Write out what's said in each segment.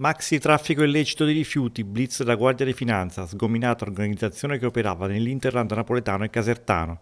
Maxi traffico illecito di rifiuti, blitz della Guardia di Finanza, sgominata organizzazione che operava nell'Interland napoletano e casertano.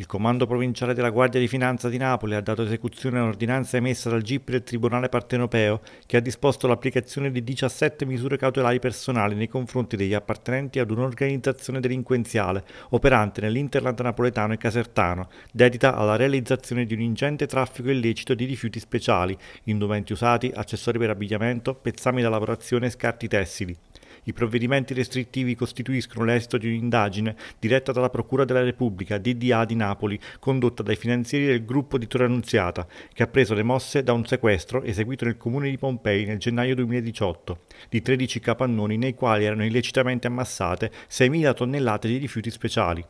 Il Comando Provinciale della Guardia di Finanza di Napoli ha dato esecuzione a un'ordinanza emessa dal GIP del Tribunale Partenopeo che ha disposto l'applicazione di 17 misure cautelari personali nei confronti degli appartenenti ad un'organizzazione delinquenziale operante nell'Interland napoletano e casertano, dedita alla realizzazione di un ingente traffico illecito di rifiuti speciali, indumenti usati, accessori per abbigliamento, pezzami da lavorazione e scarti tessili. I provvedimenti restrittivi costituiscono l'esito di un'indagine diretta dalla Procura della Repubblica DDA di Napoli, condotta dai finanzieri del gruppo di Torre Annunziata, che ha preso le mosse da un sequestro eseguito nel comune di Pompei nel gennaio 2018 di 13 capannoni nei quali erano illecitamente ammassate 6.000 tonnellate di rifiuti speciali.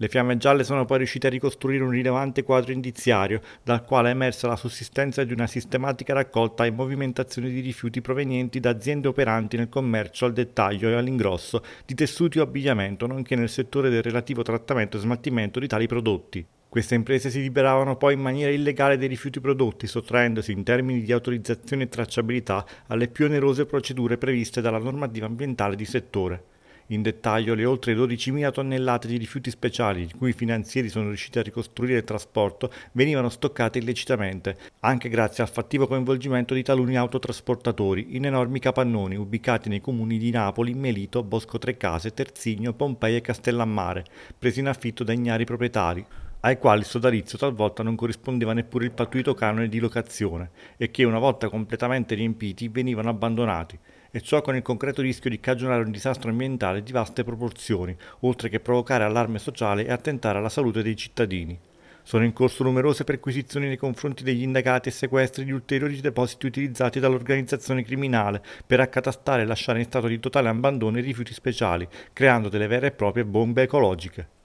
Le fiamme gialle sono poi riuscite a ricostruire un rilevante quadro indiziario, dal quale è emersa la sussistenza di una sistematica raccolta e movimentazione di rifiuti provenienti da aziende operanti nel commercio al dettaglio e all'ingrosso di tessuti o abbigliamento, nonché nel settore del relativo trattamento e smaltimento di tali prodotti. Queste imprese si liberavano poi in maniera illegale dei rifiuti prodotti, sottraendosi in termini di autorizzazione e tracciabilità alle più onerose procedure previste dalla normativa ambientale di settore. In dettaglio le oltre 12.000 tonnellate di rifiuti speciali, di cui i finanzieri sono riusciti a ricostruire il trasporto, venivano stoccate illecitamente, anche grazie al fattivo coinvolgimento di taluni autotrasportatori, in enormi capannoni ubicati nei comuni di Napoli, Melito, Bosco Trecase, Terzigno, Pompei e Castellammare, presi in affitto da ignari proprietari ai quali il sodalizio talvolta non corrispondeva neppure il patuito canone di locazione e che una volta completamente riempiti venivano abbandonati e ciò con il concreto rischio di cagionare un disastro ambientale di vaste proporzioni, oltre che provocare allarme sociale e attentare alla salute dei cittadini. Sono in corso numerose perquisizioni nei confronti degli indagati e sequestri di ulteriori depositi utilizzati dall'organizzazione criminale per accatastare e lasciare in stato di totale abbandono i rifiuti speciali, creando delle vere e proprie bombe ecologiche.